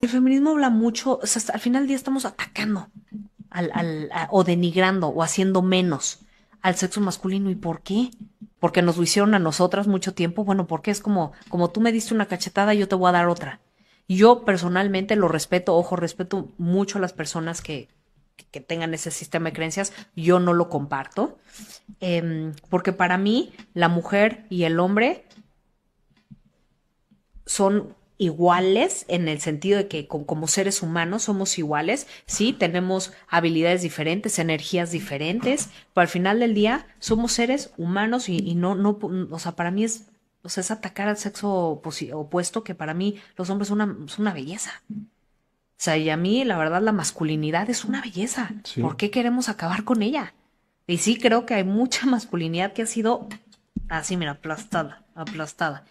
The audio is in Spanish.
el feminismo habla mucho, o sea, al final del día estamos atacando o denigrando o haciendo menos al sexo masculino. ¿Y por qué? Porque nos lo hicieron a nosotras mucho tiempo. Bueno, porque es como, como tú me diste una cachetada, yo te voy a dar otra. Yo personalmente lo respeto, ojo, respeto mucho a las personas que, tengan ese sistema de creencias, yo no lo comparto, em, porque para mí la mujer y el hombre son iguales en el sentido de que como seres humanos somos iguales, sí, tenemos habilidades diferentes, energías diferentes, pero al final del día somos seres humanos y, no, no, o sea, para mí es, o sea, es atacar al sexo opuesto que para mí los hombres son una, belleza. O sea, y a mí la verdad la masculinidad es una belleza. ¿Por qué queremos acabar con ella? Y sí creo que hay mucha masculinidad que ha sido así, mira, aplastada, aplastada.